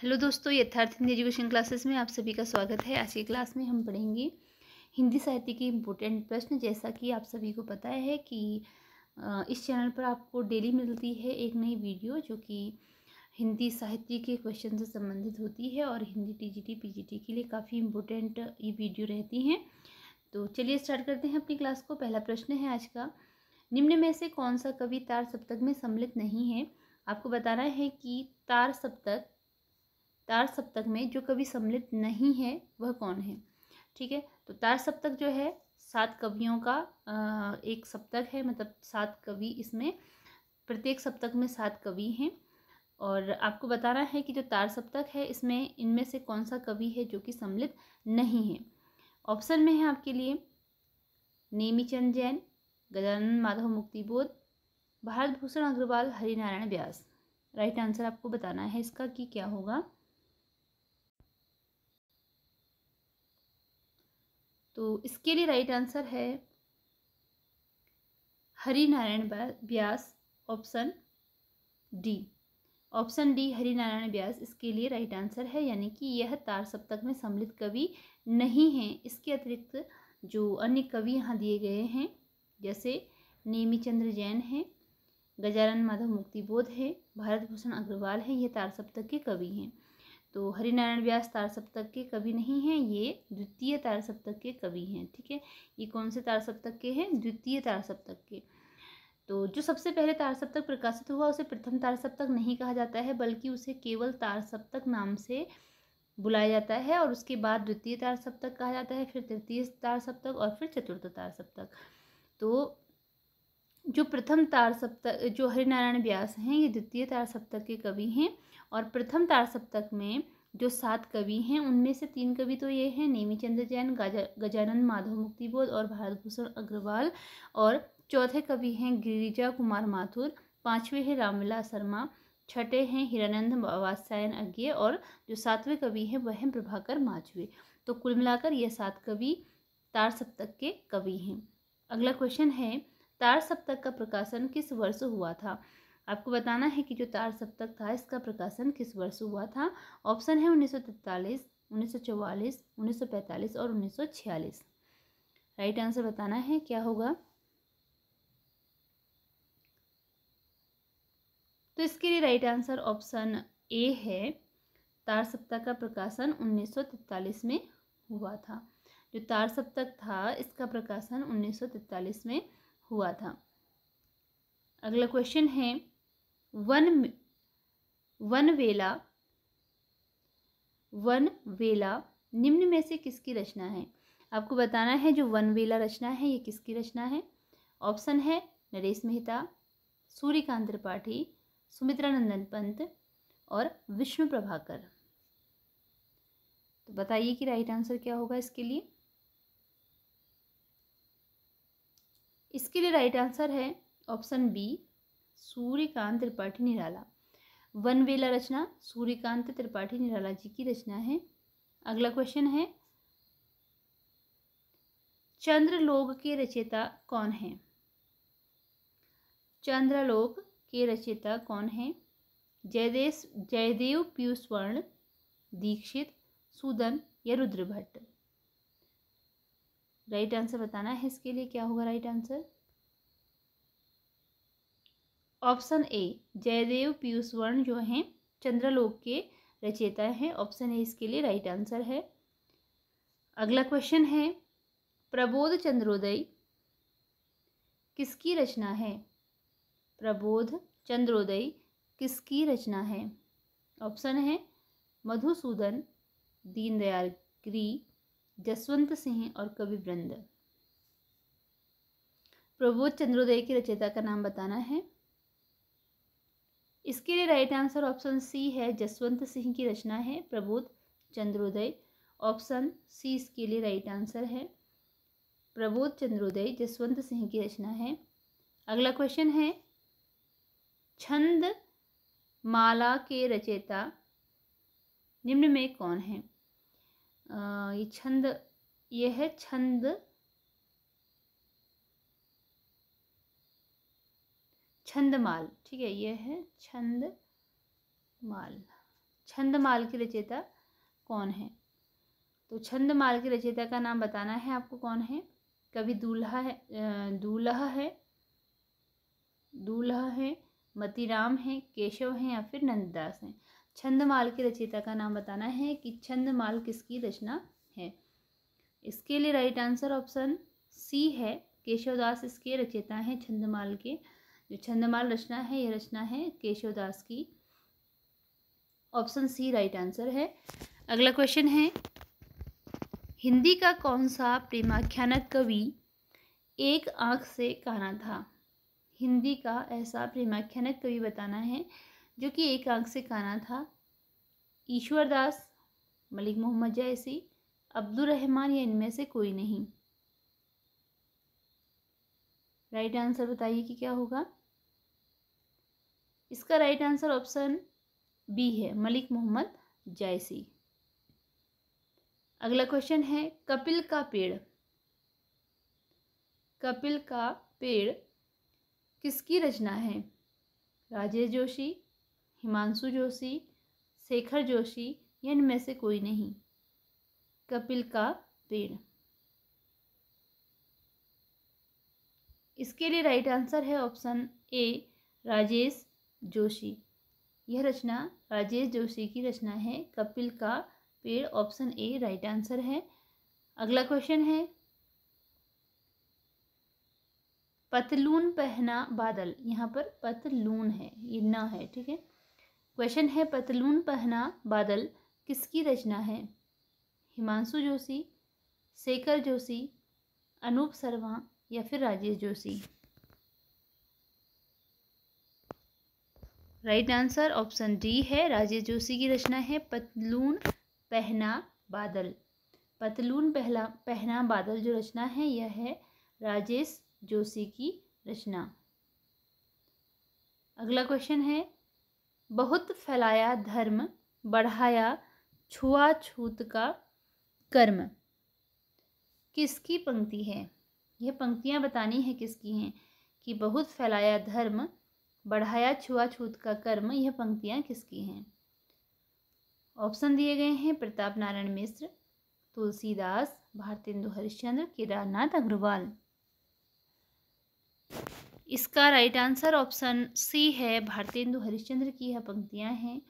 hello दोस्तों यथार्थ Hindi education classes में आप सभी का स्वागत है आज की क्लास में हम पढ़ेंगे हिंदी साहित्य के इम्पोर्टेंट प्रश्न जैसा कि आप सभी को पता है कि इस चैनल पर आपको डेली मिलती है एक नई वीडियो जो कि हिंदी साहित्य के क्वेश्चन से संबंधित होती है और हिंदी टीजीटी पीजीटी के लिए काफ़ी इम्पोर्टेंट ये वीडियो रहती हैं तो चलिए स्टार्ट करते हैं अपनी क्लास को पहला प्रश्न है आज का निम्न में से कौन सा कवि तार सप्तक में सम्मिलित नहीं है आपको बताना है कि तार सप्तक तार सप्तक में जो कवि सम्मिलित नहीं है वह कौन है ठीक है तो तार सप्तक जो है सात कवियों का एक सप्तक है मतलब सात कवि इसमें प्रत्येक सप्तक में सात कवि हैं और आपको बताना है कि जो तार सप्तक है इसमें इनमें से कौन सा कवि है जो कि सम्मिलित नहीं है ऑप्शन में है आपके लिए नेमीचंद जैन गजानंद माधव मुक्तिबोध भारत भूषण अग्रवाल हरिनारायण व्यास राइट आंसर आपको बताना है इसका कि क्या होगा तो इसके लिए राइट आंसर है Harinarayan Vyas option D option D Harinarayan Vyas इसके लिए राइट आंसर है यानी कि यह तार सप्तक में सम्मिलित कवि नहीं है इसके अतिरिक्त जो अन्य कवि यहाँ दिए गए हैं जैसे नेमी चंद्र जैन हैं गजानन माधव मुक्तिबोध है भारत भूषण अग्रवाल है ये तार सप्तक के कवि हैं तो हरिनारायण व्यास तार सप्तक के कवि नहीं हैं ये द्वितीय तार सप्तक के कवि हैं ठीक है ये कौन से तार सप्तक के हैं द्वितीय तार सप्तक के तो जो सबसे पहले तार सप्तक प्रकाशित हुआ उसे प्रथम तार सप्तक नहीं कहा जाता है बल्कि उसे केवल तार सप्तक नाम से बुलाया जाता है और उसके बाद द्वितीय तार सप्तक कहा जाता है फिर तृतीय तार सप्तक और फिर चतुर्थ तार सप्तक तो जो प्रथम तार सप्तक जो हरिनारायण व्यास हैं ये द्वितीय तार सप्तक के कवि हैं और प्रथम तार सप्तक में जो सात कवि हैं उनमें से तीन कवि तो ये हैं नेमी चंद्र जैन गजानन माधव मुक्तिबोध और भारत भूषण अग्रवाल और चौथे कवि हैं गिरिजा कुमार माथुर पांचवे हैं रामविलास शर्मा छठे हैं हिरानंद वात्सायन अज्ञे और जो सातवें कवि हैं वह हैं प्रभाकर माचवे तो कुल मिलाकर यह सात कवि तार सप्तक के कवि हैं अगला क्वेश्चन है तार सप्तक का प्रकाशन किस वर्ष हुआ था आपको बताना है कि जो तार सप्तक था इसका प्रकाशन किस वर्ष हुआ था ऑप्शन है उन्नीस सौ तैतालीस उन्नीस सौ चौवालीस उन्नीस सौ पैंतालीस और उन्नीस सौ छियालीस राइट आंसर बताना है क्या होगा तो इसके लिए राइट आंसर ऑप्शन ए है तार सप्ताह का प्रकाशन 1943 में हुआ था जो तार सप्तक था इसका प्रकाशन 1943 में हुआ था अगला क्वेश्चन है वन वन वेला वन वेला निम्न में से किसकी रचना है आपको बताना है जो वन वेला रचना है ये किसकी रचना है ऑप्शन है नरेश मेहता सूर्यकांत त्रिपाठी सुमित्रा नंदन पंत और विष्णु प्रभाकर तो बताइए कि राइट आंसर क्या होगा इसके लिए इसके लिए राइट आंसर है ऑप्शन बी सूर्यकांत त्रिपाठी निराला वन वेला रचना सूर्यकांत त्रिपाठी निराला जी की रचना है अगला क्वेश्चन है चंद्रलोक के रचयिता कौन है चंद्रलोक के रचयिता कौन है जयदेश जयदेव पीयूषवर्ण स्वर्ण दीक्षित सुदन या रुद्रभट्ट राइट आंसर बताना है इसके लिए क्या होगा right answer option A Jaidev Piyush Varn जो हैं चंद्रलोक के रचयिता हैं ऑप्शन ए इसके लिए राइट आंसर है अगला क्वेश्चन है प्रबोध चंद्रोदय किसकी रचना है प्रबोध चंद्रोदय किसकी रचना है ऑप्शन है मधुसूदन दीनदयाल गिरी जसवंत सिंह और कवि वृंद प्रबोध चंद्रोदय की रचयिता का नाम बताना है इसके लिए राइट आंसर ऑप्शन सी है जसवंत सिंह की रचना है प्रबोध चंद्रोदय ऑप्शन सी इसके लिए राइट आंसर है प्रबोध चंद्रोदय जसवंत सिंह की रचना है अगला क्वेश्चन है छंद माला के रचयिता निम्न में कौन है ये छंद यह है छंद छंदमाल ठीक है ये है छंद छंद छंदमाल की रचयिता कौन है तो छंदमाल की रचयिता का नाम बताना है आपको कौन है कभी दूल्हा है दूल्हा है दूल्हा है मतीराम है केशव हैं या फिर नंददास हैं छंदमाल की रचयिता का नाम बताना है कि छंदमाल किसकी रचना है इसके लिए राइट आंसर ऑप्शन सी है केशवदास इसके रचयिता हैं छंदमाल के जो छंदमाल रचना है यह रचना है केशवदास की ऑप्शन सी राइट आंसर है अगला क्वेश्चन है हिंदी का कौन सा प्रेमाख्यानक कवि एक आँख से काना था हिंदी का ऐसा प्रेमाख्यानक कवि बताना है जो कि एक आँख से काना था ईश्वरदास मलिक मोहम्मद जैसी अब्दुल रहमान या इनमें से कोई नहीं राइट आंसर बताइए कि क्या होगा इसका राइट आंसर ऑप्शन बी है मलिक मोहम्मद जायसी अगला क्वेश्चन है कपिल का पेड़ कपिल का पेड़ किसकी रचना है राजेश जोशी हिमांशु जोशी शेखर जोशी या इनमें से कोई नहीं कपिल का पेड़ इसके लिए राइट आंसर है ऑप्शन ए राजेश जोशी यह रचना राजेश जोशी की रचना है कपिल का पेड़ ऑप्शन ए राइट आंसर है अगला क्वेश्चन है पतलून पहना बादल यहाँ पर पतलून है ये ना है ठीक है क्वेश्चन है पतलून पहना बादल किसकी रचना है हिमांशु जोशी शेखर जोशी अनूप शर्मा या फिर Rajesh Joshi right answer option D है राजेश जोशी की रचना है पतलून पहना बादल पतलून पहला पहना बादल जो रचना है यह है राजेश जोशी की रचना अगला क्वेश्चन है बहुत फैलाया धर्म बढ़ाया छुआछूत का कर्म किसकी पंक्ति है यह पंक्तियाँ बतानी है किसकी हैं कि बहुत फैलाया धर्म बढ़ाया छुआछूत का कर्म यह पंक्तियाँ किसकी हैं ऑप्शन दिए गए हैं प्रताप नारायण मिश्र तुलसीदास भारतेंदु हरिश्चंद्र केदारनाथ अग्रवाल इसका राइट आंसर ऑप्शन सी है भारतेंदु हरिश्चंद्र की यह पंक्तियाँ हैं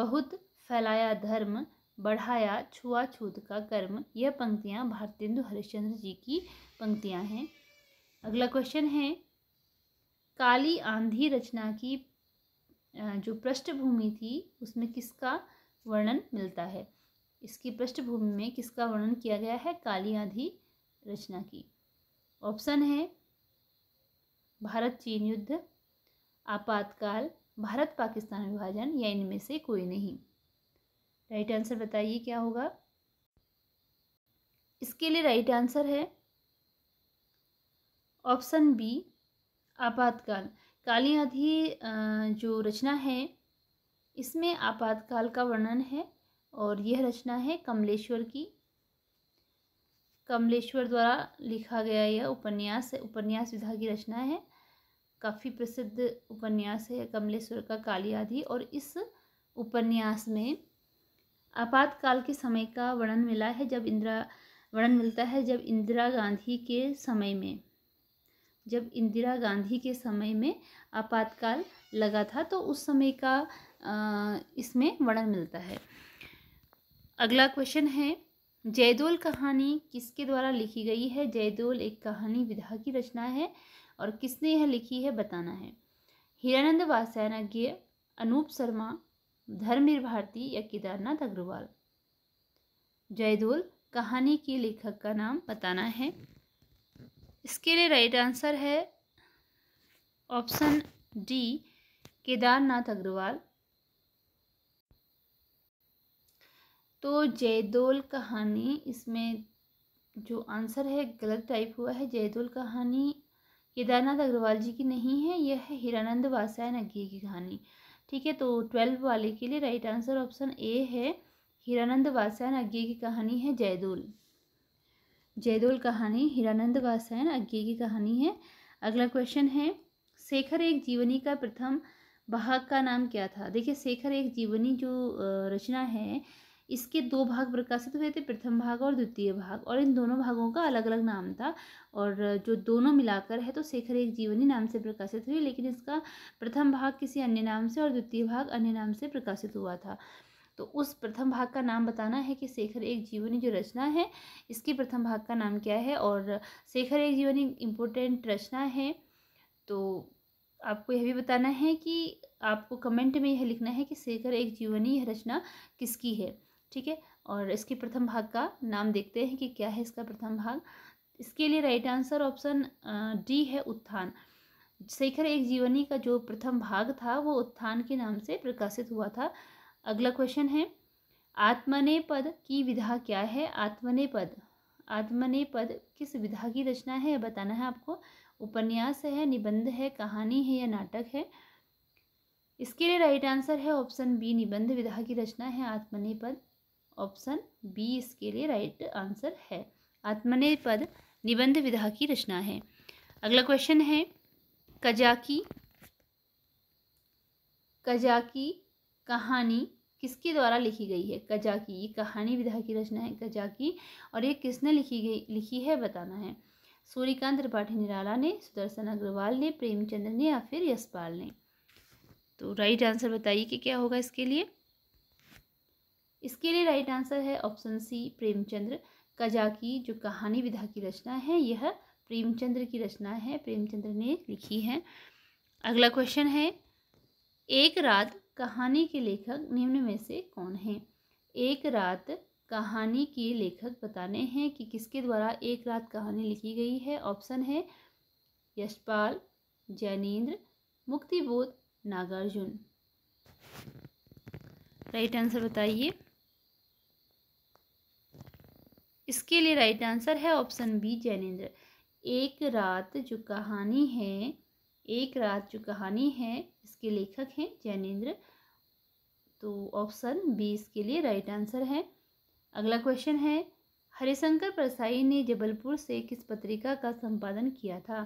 बहुत फैलाया धर्म बढ़ाया छुआछूत का कर्म यह पंक्तियाँ भारतेंदु हरिश्चंद्र जी की पंक्तियाँ हैं अगला क्वेश्चन है काली आंधी रचना की जो पृष्ठभूमि थी उसमें किसका वर्णन मिलता है इसकी पृष्ठभूमि में किसका वर्णन किया गया है काली आंधी रचना की ऑप्शन है भारत चीन युद्ध आपातकाल भारत पाकिस्तान विभाजन या इनमें से कोई नहीं राइट आंसर बताइए क्या होगा इसके लिए राइट आंसर है ऑप्शन बी आपातकाल काली आधी जो रचना है इसमें आपातकाल का वर्णन है और यह रचना है कमलेश्वर की कमलेश्वर द्वारा लिखा गया यह उपन्यास है उपन्यास विधा की रचना है काफ़ी प्रसिद्ध उपन्यास है कमलेश्वर का काली आदि और इस उपन्यास में आपातकाल के समय का वर्णन मिला है जब इंदिरा वर्णन मिलता है जब इंदिरा गांधी के समय में जब इंदिरा गांधी के समय में आपातकाल लगा था तो उस समय का इसमें वर्णन मिलता है अगला क्वेश्चन है जयदोल कहानी किसके द्वारा लिखी गई है जयदोल एक कहानी विधा की रचना है और किसने यह लिखी है बताना है हिरानंद वासैनज्ञ अनूप शर्मा धर्मवीर भारती या केदारनाथ अग्रवाल जयदोल कहानी के लेखक का नाम बताना है इसके लिए राइट आंसर है ऑप्शन डी केदारनाथ अग्रवाल तो जयदोल कहानी इसमें जो आंसर है गलत टाइप हुआ है जयदोल कहानी केदारनाथ अग्रवाल जी की नहीं है यह है हिरानंद वासायन अज्ञे की कहानी ठीक है तो ट्वेल्व वाले के लिए राइट आंसर ऑप्शन ए है हिरानंद वासायन अज्ञे की कहानी है जयदोल जयदोल कहानी हिरानंद वासायन अज्ञे की कहानी है अगला क्वेश्चन है शेखर एक जीवनी का प्रथम भाग का नाम क्या था देखिए शेखर एक जीवनी जो रचना है इसके दो भाग प्रकाशित हुए थे प्रथम भाग और द्वितीय भाग और इन दोनों भागों का अलग अलग नाम था और जो दोनों मिलाकर है तो शेखर एक जीवनी नाम से प्रकाशित हुई लेकिन इसका प्रथम भाग किसी अन्य नाम से और द्वितीय भाग अन्य नाम से प्रकाशित हुआ था तो उस प्रथम भाग का नाम बताना है कि शेखर एक जीवनी जो रचना है इसके प्रथम भाग का नाम क्या है और शेखर एक जीवनी इम्पोर्टेंट रचना है तो आपको यह भी बताना है कि आपको कमेंट में यह लिखना है कि शेखर एक जीवनी यह रचना किसकी है ठीक है और इसके प्रथम भाग का नाम देखते हैं कि क्या है इसका प्रथम भाग इसके लिए राइट आंसर ऑप्शन डी है उत्थान शेखर एक जीवनी का जो प्रथम भाग था वो उत्थान के नाम से प्रकाशित हुआ था अगला क्वेश्चन है आत्मने पद की विधा क्या है आत्मने पद आत्मने पद किस विधा की रचना है बताना है आपको उपन्यास है निबंध है कहानी है या नाटक है इसके लिए राइट आंसर है ऑप्शन बी निबंध विधा की रचना है आत्मने पद ऑप्शन बी इसके लिए राइट आंसर है आत्मने पद निबंध विधा की रचना है अगला क्वेश्चन है कजाकी कजाकी कहानी किसके द्वारा लिखी गई है की ये कहानी विधा की रचना है की और ये किसने लिखी गई लिखी है बताना है सूर्यकांत त्रिपाठी निराला ने सुदर्शन अग्रवाल ने प्रेमचंद्र ने या फिर यशपाल ने तो राइट आंसर बताइए कि क्या होगा इसके लिए इसके लिए राइट आंसर है ऑप्शन सी प्रेमचंद्र की जो कहानी विधा की रचना है यह प्रेमचंद्र की रचना है प्रेमचंद्र ने लिखी है अगला क्वेश्चन है एक रात कहानी के लेखक निम्न में से कौन हैं एक रात कहानी के लेखक बताने हैं कि किसके द्वारा एक रात कहानी लिखी गई है ऑप्शन है यशपाल जैनेन्द्र मुक्तिबोध नागार्जुन राइट आंसर बताइए इसके लिए राइट आंसर है ऑप्शन बी जैनेन्द्र एक रात जो कहानी है एक रात जो कहानी है इसके लेखक हैं जैनेन्द्र तो ऑप्शन बी इसके लिए राइट आंसर है अगला क्वेश्चन है हरिशंकर परसाई ने जबलपुर से किस पत्रिका का संपादन किया था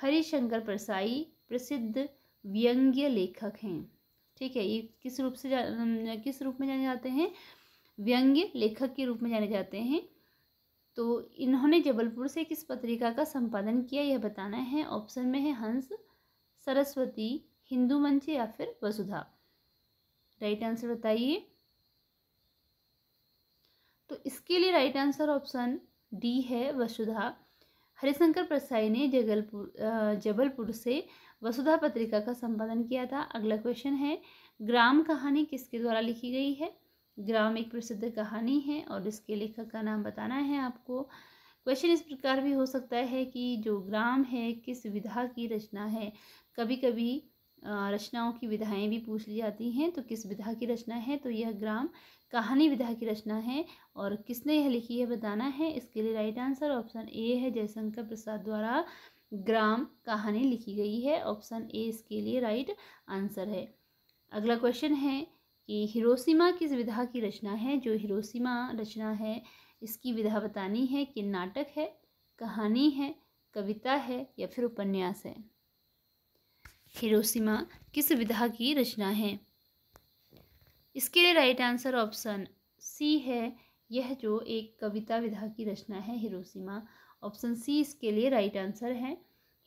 हरिशंकर परसाई प्रसिद्ध व्यंग्य लेखक हैं ठीक है ये किस रूप से किस रूप में जाने जाते हैं व्यंग्य लेखक के रूप में जाने जाते हैं तो इन्होंने जबलपुर से किस पत्रिका का संपादन किया यह बताना है ऑप्शन में है हंस सरस्वती हिंदू मंच या फिर वसुधा राइट आंसर बताइए तो इसके लिए राइट आंसर ऑप्शन डी है वसुधा हरिशंकर प्रसाई ने जगलपुर जबलपुर से वसुधा पत्रिका का संपादन किया था अगला क्वेश्चन है ग्राम कहानी किसके द्वारा लिखी गई है ग्राम एक प्रसिद्ध कहानी है और इसके लेखक का नाम बताना है आपको क्वेश्चन इस प्रकार भी हो सकता है कि जो ग्राम है किस विधा की रचना है कभी कभी रचनाओं की विधाएं भी पूछ ली जाती हैं तो किस विधा की रचना है तो यह ग्राम कहानी विधा की रचना है और किसने यह लिखी है बताना है इसके लिए राइट आंसर ऑप्शन ए है जयशंकर प्रसाद द्वारा ग्राम कहानी लिखी गई है ऑप्शन ए इसके लिए राइट आंसर है अगला क्वेश्चन है कि हिरोशिमा किस विधा की रचना है जो हिरोशिमा रचना है इसकी विधा बतानी है कि नाटक है कहानी है कविता है या फिर उपन्यास है हिरोशिमा किस विधा की रचना है इसके लिए राइट आंसर ऑप्शन सी है यह जो एक कविता विधा की रचना है हिरोशिमा ऑप्शन सी इसके लिए राइट आंसर है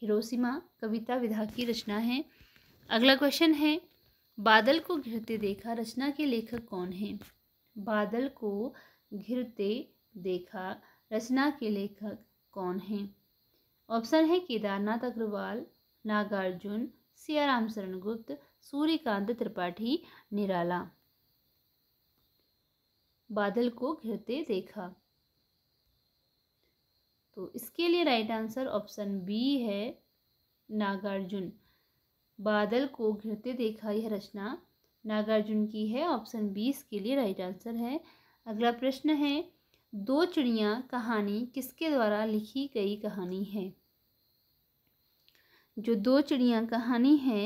हिरोशिमा कविता विधा की रचना है अगला क्वेश्चन है बादल को घिरते देखा रचना के लेखक कौन हैं बादल को घिरते देखा रचना के लेखक कौन हैं ऑप्शन है केदारनाथ अग्रवाल नागार्जुन सियाराम शरण गुप्त सूर्यकांत त्रिपाठी निराला बादल को घिरते देखा तो इसके लिए राइट आंसर ऑप्शन बी है नागार्जुन बादल को घिरते देखा यह रचना नागार्जुन की है ऑप्शन बी इसके लिए राइट आंसर है अगला प्रश्न है दो चिड़िया कहानी किसके द्वारा लिखी गई कहानी है जो दो चिड़िया कहानी है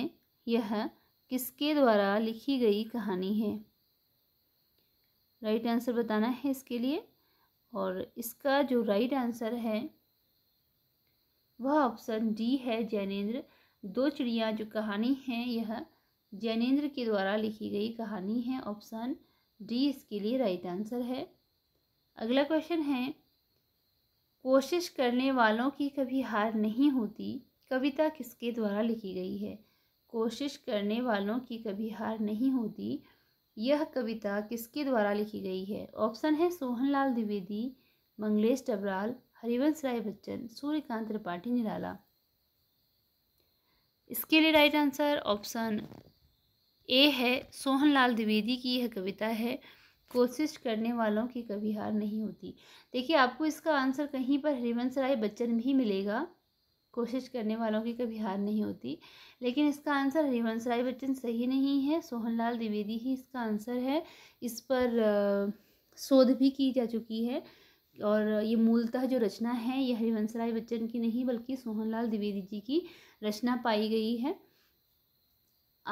यह किसके द्वारा लिखी गई कहानी है राइट आंसर बताना है इसके लिए और इसका जो राइट आंसर है वह ऑप्शन डी है जैनेन्द्र दो चिड़िया जो कहानी है यह जैनेन्द्र के द्वारा लिखी गई कहानी है ऑप्शन डी इसके लिए राइट आंसर है अगला क्वेश्चन है कोशिश करने वालों की कभी हार नहीं होती कविता किसके द्वारा लिखी गई है कोशिश करने वालों की कभी हार नहीं होती यह कविता किसके द्वारा लिखी गई है ऑप्शन है सोहनलाल द्विवेदी मंगलेश डबराल हरिवंश राय बच्चन सूर्यकांत त्रिपाठी निराला इसके लिए राइट आंसर ऑप्शन ए है सोहनलाल द्विवेदी की यह कविता है कोशिश करने वालों की कभी हार नहीं होती देखिए आपको इसका आंसर कहीं पर हरिवंश राय बच्चन भी मिलेगा कोशिश करने वालों की कभी हार नहीं होती लेकिन इसका आंसर हरिवंश राय बच्चन सही नहीं है सोहनलाल द्विवेदी ही इसका आंसर है इस पर शोध भी की जा चुकी है और ये मूलतः जो रचना है ये हरिवंश राय बच्चन की नहीं बल्कि सोहनलाल द्विवेदी जी की रचना पाई गई है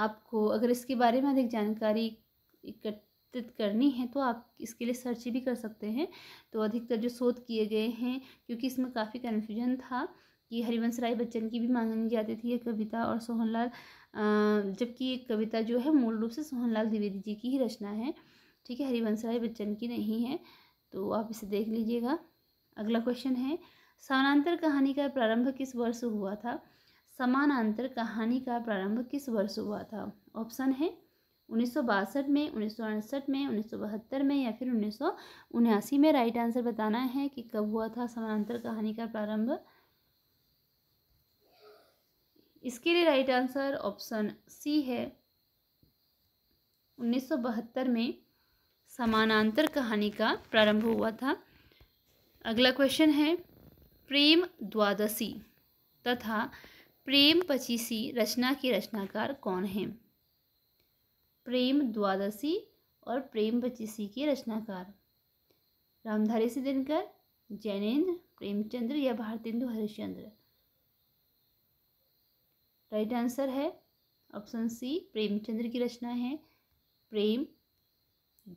आपको अगर इसके बारे में अधिक जानकारी एकत्रित करनी है तो आप इसके लिए सर्च भी कर सकते हैं तो अधिकतर जो शोध किए गए हैं क्योंकि इसमें काफ़ी कन्फ्यूजन था कि हरिवंश राय बच्चन की भी मांगी जाती थी ये कविता और सोहनलाल जबकि ये कविता जो है मूल रूप से सोहनलाल द्विवेदी जी की ही रचना है ठीक है हरिवंश राय बच्चन की नहीं है तो आप इसे देख लीजिएगा अगला क्वेश्चन है समानांतर कहानी का प्रारंभ किस वर्ष हुआ था समानांतर कहानी का प्रारंभ किस वर्ष हुआ था ऑप्शन है उन्नीस में उन्नीस में उन्नीस में या फिर उन्नीस में राइट आंसर बताना है कि कब हुआ था समानांतर कहानी का प्रारंभ इसके लिए राइट आंसर ऑप्शन सी है उन्नीस में समानांतर कहानी का प्रारंभ हुआ था अगला क्वेश्चन है प्रेम द्वादशी तथा प्रेम पचीसी रचना के रचनाकार कौन हैं प्रेम द्वादशी और प्रेम पचीसी के रचनाकार रामधारी सिंह दिनकर जैनेन्द्र प्रेमचंद्र या भारतेंदु हरिश्चंद्र राइट आंसर है ऑप्शन सी प्रेमचंद्र की रचना है प्रेम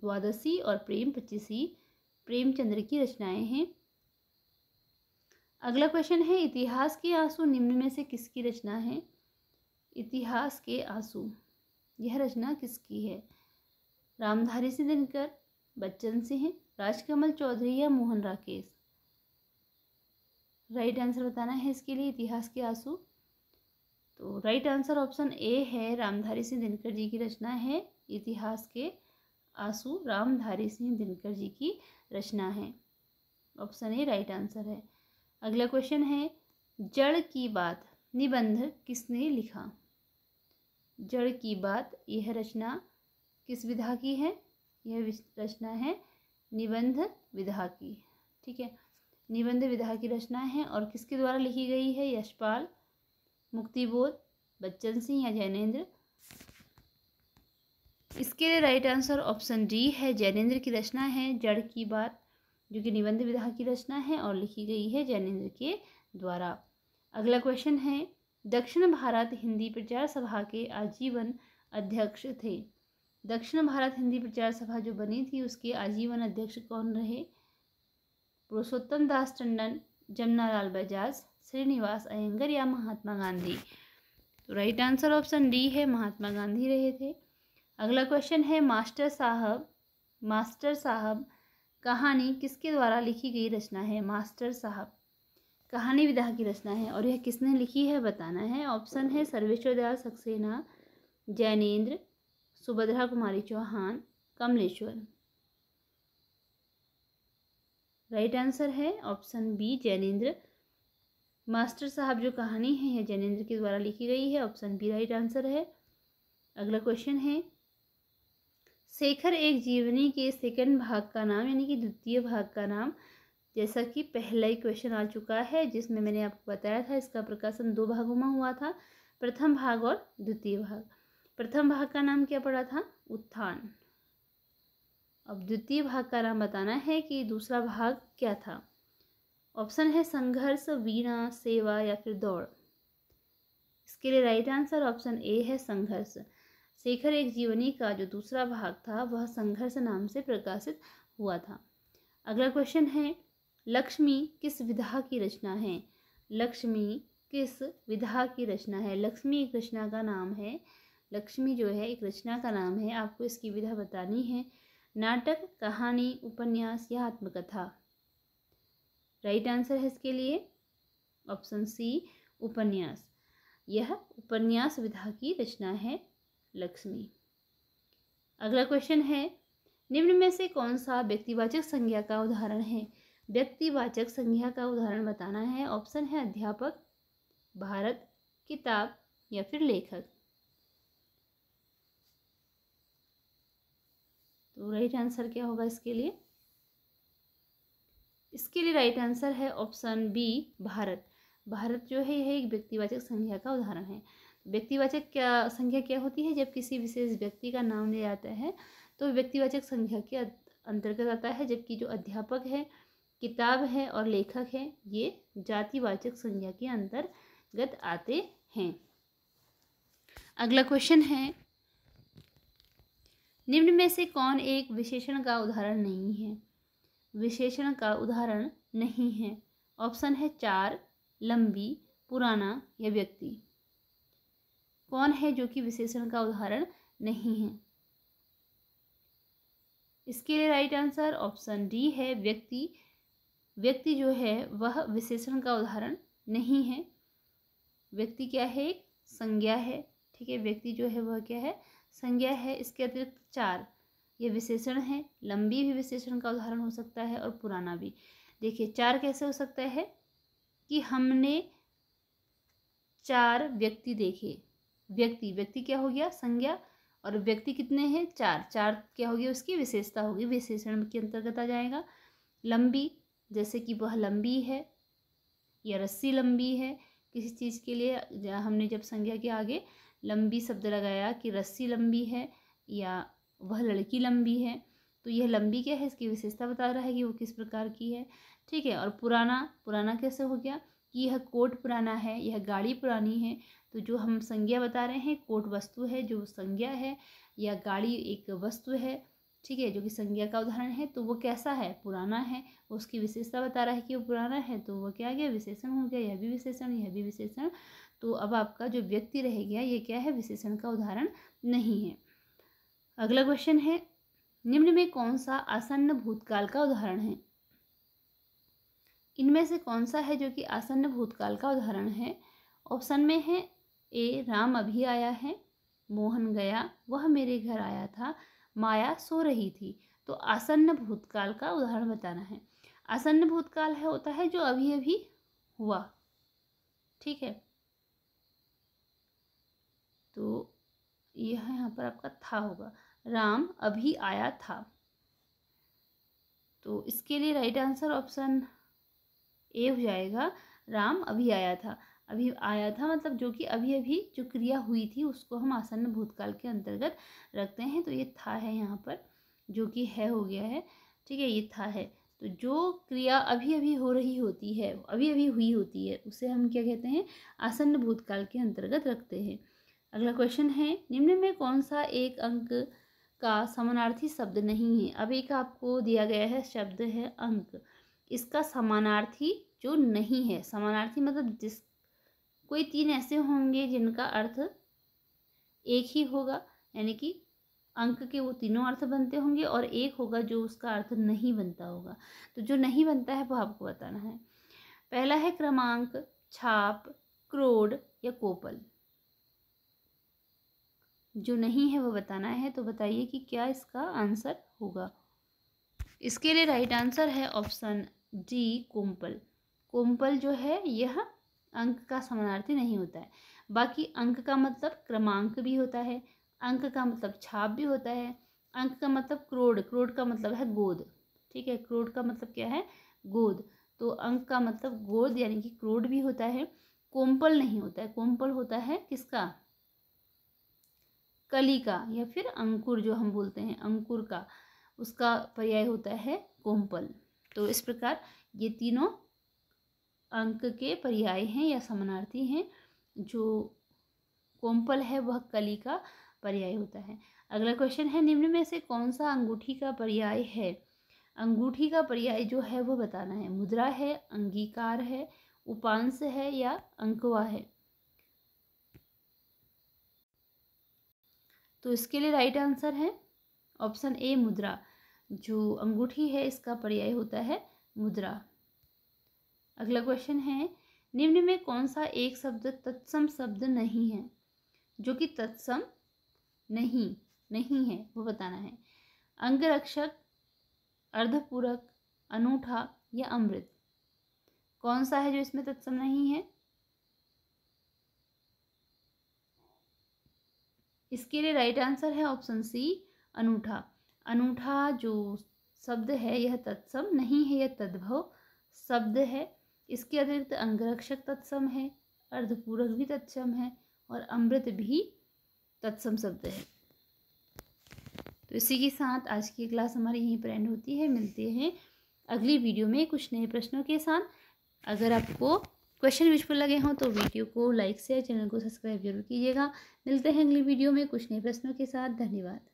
द्वादशी और प्रेम पच्चीसी प्रेमचंद्र की रचनाएं हैं अगला क्वेश्चन है इतिहास के आंसू निम्न में से किसकी रचना है इतिहास के आंसू यह रचना किसकी है रामधारी सिंह दिनकर बच्चन सिंह राजकमल चौधरी या मोहन राकेश राइट आंसर बताना है इसके लिए इतिहास के आंसू तो राइट आंसर ऑप्शन ए है रामधारी सिंह दिनकर जी की रचना है इतिहास के आंसू रामधारी सिंह दिनकर जी की रचना है ऑप्शन ए राइट आंसर है अगला क्वेश्चन है जड़ की बात निबंध किसने लिखा जड़ की बात यह रचना किस विधा की है यह रचना है निबंध विधा की ठीक है निबंध विधा की रचना है और किसके द्वारा लिखी गई है यशपाल मुक्तिबोध बच्चन सिंह या जैनेन्द्र इसके लिए राइट आंसर ऑप्शन डी है जैनेन्द्र की रचना है जड़ की बात जो कि निबंध विधा की रचना है और लिखी गई है जैनेन्द्र के द्वारा अगला क्वेश्चन है दक्षिण भारत हिंदी प्रचार सभा के आजीवन अध्यक्ष थे दक्षिण भारत हिंदी प्रचार सभा जो बनी थी उसके आजीवन अध्यक्ष कौन रहे पुरुषोत्तम दास टंडन जमुनालाल बजाज श्रीनिवास अयंगर या महात्मा गांधी तो राइट आंसर ऑप्शन डी है महात्मा गांधी रहे थे अगला क्वेश्चन है मास्टर साहब मास्टर साहब कहानी किसके द्वारा लिखी गई रचना है मास्टर साहब कहानी विदा की रचना है और यह किसने लिखी है बताना है ऑप्शन है सर्वेश्वर दयाल सक्सेना जैनेन्द्र सुभद्रा कुमारी चौहान कमलेश्वर राइट आंसर है ऑप्शन बी जैनेन्द्र मास्टर साहब जो कहानी है यह जैनेन्द्र के द्वारा लिखी गई है ऑप्शन बी राइट आंसर है अगला क्वेश्चन है शेखर एक जीवनी के सेकंड भाग का नाम यानी कि द्वितीय भाग का नाम जैसा कि पहला ही क्वेश्चन आ चुका है जिसमें मैंने आपको बताया था इसका प्रकाशन दो भागों में हुआ था प्रथम भाग और द्वितीय भाग प्रथम भाग का नाम क्या पड़ा था उत्थान अब द्वितीय भाग का नाम बताना है कि दूसरा भाग क्या था ऑप्शन है संघर्ष वीणा सेवा या फिर दौड़ इसके लिए राइट आंसर ऑप्शन ए है संघर्ष शेखर एक जीवनी का जो दूसरा भाग था वह संघर्ष नाम से प्रकाशित हुआ था अगला क्वेश्चन है लक्ष्मी किस विधा की रचना है लक्ष्मी किस विधा की रचना है लक्ष्मी एक रचना का नाम है लक्ष्मी जो है एक रचना का नाम है आपको इसकी विधा बतानी है नाटक कहानी उपन्यास या आत्मकथा राइट आंसर है इसके लिए ऑप्शन सी उपन्यास यह उपन्यास विधा की रचना है लक्ष्मी अगला क्वेश्चन है निम्न में से कौन सा व्यक्तिवाचक संज्ञा का उदाहरण है व्यक्तिवाचक संज्ञा का उदाहरण बताना है ऑप्शन है अध्यापक भारत किताब या फिर लेखक तो राइट आंसर क्या होगा इसके लिए इसके लिए राइट आंसर है ऑप्शन बी भारत भारत जो है यह एक व्यक्तिवाचक संज्ञा का उदाहरण है व्यक्तिवाचक क्या संख्या क्या होती है जब किसी विशेष व्यक्ति का नाम लिया जाता है तो व्यक्तिवाचक संख्या के अं-, अंतर्गत आता है जबकि जो अध्यापक है किताब है और लेखक है ये जातिवाचक संज्ञा के अंतर्गत आते हैं अगला क्वेश्चन है निम्न में से कौन एक विशेषण का उदाहरण नहीं है विशेषण का उदाहरण नहीं है ऑप्शन है चार लंबी पुराना या व्यक्ति कौन है जो कि विशेषण का उदाहरण नहीं है इसके लिए राइट आंसर ऑप्शन डी है व्यक्ति व्यक्ति जो है वह विशेषण का उदाहरण नहीं है व्यक्ति क्या है एक संज्ञा है ठीक है व्यक्ति जो है वह क्या है संज्ञा है इसके अतिरिक्त चार ये विशेषण है लंबी भी विशेषण का उदाहरण हो सकता है और पुराना भी देखिए चार कैसे हो सकता है कि हमने चार व्यक्ति देखे व्यक्ति व्यक्ति क्या हो गया संज्ञा और व्यक्ति कितने हैं चार चार क्या होगी उसकी विशेषता होगी विशेषण के अंतर्गत आ जाएगा लंबी जैसे कि वह लंबी है या रस्सी लंबी है किसी चीज़ के लिए हमने जब संज्ञा के आगे लंबी शब्द लगाया कि रस्सी लंबी है या वह लड़की लंबी है तो यह लंबी क्या है इसकी विशेषता बता रहा है कि वो किस प्रकार की है ठीक है और पुराना पुराना कैसे हो गया कि यह कोट पुराना है यह गाड़ी पुरानी है तो जो हम संज्ञा बता रहे हैं कोट वस्तु है जो संज्ञा है या गाड़ी एक वस्तु है ठीक है जो कि संज्ञा का उदाहरण है तो वो कैसा है पुराना है उसकी विशेषता बता रहा है कि वो पुराना है तो वो क्या गया विशेषण हो गया यह भी विशेषण यह भी विशेषण तो अब आपका जो व्यक्ति रह गया ये क्या है विशेषण का उदाहरण नहीं है अगला क्वेश्चन है निम्न में कौन सा आसन्न भूतकाल का उदाहरण है इनमें से कौन सा है जो कि आसन्न भूतकाल का उदाहरण है ऑप्शन में है ए राम अभी आया है मोहन गया वह मेरे घर आया था माया सो रही थी तो आसन्न भूतकाल का उदाहरण बताना है आसन्न भूतकाल है होता है जो अभी अभी हुआ ठीक है तो यह यहाँ पर आपका था होगा राम अभी आया था तो इसके लिए राइट आंसर ऑप्शन ए हो जाएगा राम अभी आया था अभी आया था मतलब जो कि अभी अभी जो क्रिया हुई थी उसको हम आसन्न भूतकाल के अंतर्गत रखते हैं तो ये था है यहाँ पर जो कि है हो गया है ठीक है ये था है तो जो क्रिया अभी अभी हो रही होती है अभी अभी हुई होती है उसे हम क्या कहते हैं आसन्न भूतकाल के अंतर्गत रखते हैं अगला क्वेश्चन है निम्न में कौन सा एक अंक का समानार्थी शब्द नहीं है अब एक आपको दिया गया है शब्द है अंक इसका समानार्थी जो नहीं है समानार्थी मतलब जिस कोई तीन ऐसे होंगे जिनका अर्थ एक ही होगा यानी कि अंक के वो तीनों अर्थ बनते होंगे और एक होगा जो उसका अर्थ नहीं बनता होगा तो जो नहीं बनता है वो आपको बताना है पहला है क्रमांक छाप क्रोड या कोपल जो नहीं है वो बताना है तो बताइए कि क्या इसका आंसर होगा इसके लिए राइट आंसर है ऑप्शन डी कोम्पल कोम्पल जो है यह अंक का समानार्थी नहीं होता है बाकी अंक का मतलब क्रमांक भी होता है अंक का मतलब छाप भी होता है अंक का मतलब क्रोड क्रोड का मतलब है गोद ठीक है क्रोड का मतलब क्या है गोद तो अंक का मतलब गोद यानी कि क्रोड भी होता है कोम्पल नहीं होता है कोम्पल होता है किसका कली का या फिर अंकुर जो हम बोलते हैं अंकुर का उसका पर्याय होता है कोम्पल तो इस प्रकार ये तीनों अंक के पर्याय हैं या समानार्थी हैं जो कोम्पल है वह कली का पर्याय होता है अगला क्वेश्चन है निम्न में से कौन सा अंगूठी का पर्याय है अंगूठी का पर्याय जो है वो बताना है मुद्रा है अंगीकार है उपांश है या अंकवा है तो इसके लिए राइट आंसर है ऑप्शन ए मुद्रा जो अंगूठी है इसका पर्याय होता है मुद्रा अगला क्वेश्चन है निम्न में कौन सा एक शब्द तत्सम शब्द नहीं है जो कि तत्सम नहीं नहीं है वो बताना है अंगरक्षक अर्धपूरक अनूठा या अमृत कौन सा है जो इसमें तत्सम नहीं है इसके लिए राइट आंसर है ऑप्शन सी अनूठा अनूठा जो शब्द है यह तत्सम नहीं है यह तद्भव शब्द है इसके अतिरिक्त अंगरक्षक तत्सम है अर्धपूरक भी तत्सम है और अमृत भी तत्सम शब्द है तो इसी के साथ आज की क्लास हमारी यहीं पर एंड होती है मिलते हैं अगली वीडियो में कुछ नए प्रश्नों के साथ अगर आपको क्वेश्चन यूजफुल लगे हों तो वीडियो को लाइक से चैनल को सब्सक्राइब जरूर कीजिएगा मिलते हैं अगली वीडियो में कुछ नए प्रश्नों के साथ धन्यवाद